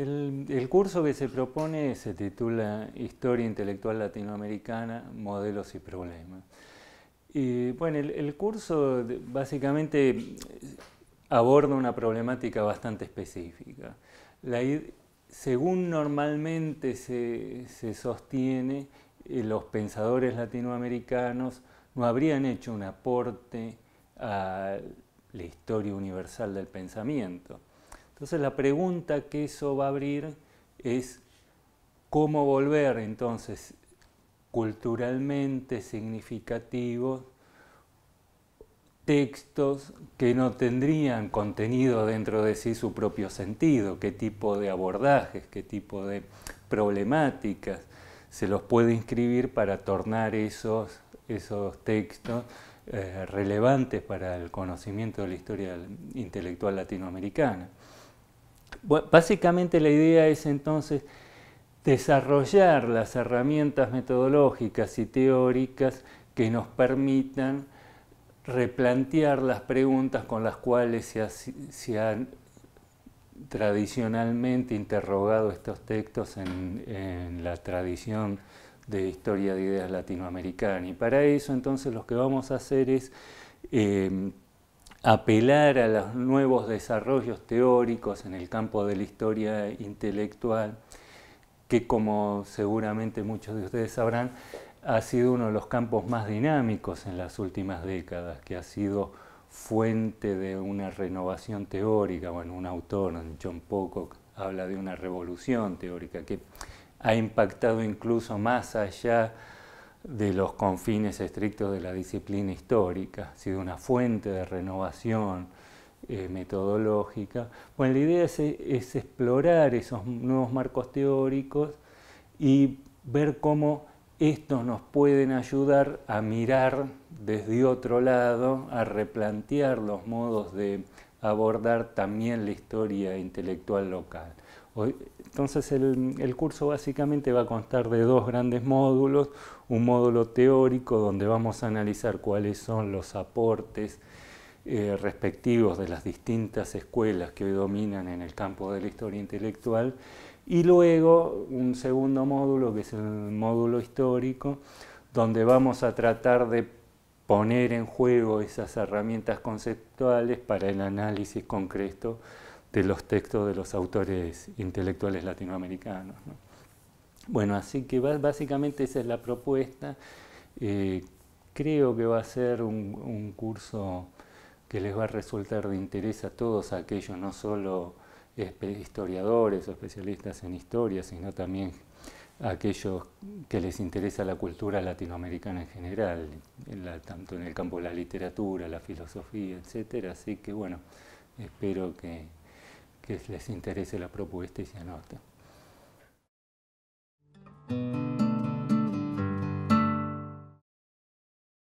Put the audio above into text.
El, curso que se propone se titula Historia Intelectual Latinoamericana, Modelos y Problemas. el, curso básicamente eh, aborda una problemática bastante específica. según normalmente se sostiene, eh, los pensadores latinoamericanos no habrían hecho un aporte a la historia universal del pensamiento entonces la pregunta que eso va a abrir es cómo volver entonces culturalmente significativos textos que no tendrían contenido dentro de sí su propio sentido, qué tipo de abordajes, qué tipo de problemáticas se los puede inscribir para tornar esos, textos eh, relevantes para el conocimiento de la historia intelectual latinoamericana básicamente la idea es entonces desarrollar las herramientas metodológicas y teóricas que nos permitan replantear las preguntas con las cuales se, han tradicionalmente interrogado estos textos en, la tradición de historia de ideas latinoamericana. Y para eso entonces lo que vamos a hacer es eh, apelar a los nuevos desarrollos teóricos en el campo de la historia intelectual, que como seguramente muchos de ustedes sabrán, ha sido uno de los campos más dinámicos en las últimas décadas, que ha sido fuente de una renovación teórica. Bueno, un autor, John Pocock, habla de una revolución teórica que ha impactado incluso más allá de los confines estrictos de la disciplina histórica, ha sido una fuente de renovación eh, metodológica. Bueno, la idea es explorar esos nuevos marcos teóricos y ver cómo estos nos pueden ayudar a mirar desde otro lado, a replantear los modos de abordar también la historia intelectual local. Entonces el, curso básicamente va a constar de dos grandes módulos, un módulo teórico donde vamos a analizar cuáles son los aportes eh, respectivos de las distintas escuelas que hoy dominan en el campo de la historia intelectual y luego un segundo módulo que es el módulo histórico donde vamos a tratar de poner en juego esas herramientas conceptuales para el análisis concreto de los textos de los autores intelectuales latinoamericanos. Bueno, así que básicamente esa es la propuesta. Eh, creo que va a ser un, curso que les va a resultar de interés a todos aquellos, no solo historiadores o especialistas en historia, sino también aquellos que les interesa la cultura latinoamericana en general, tanto en el campo de la literatura, la filosofía, etc. Así que bueno, espero que, que les interese la propuesta y se anota.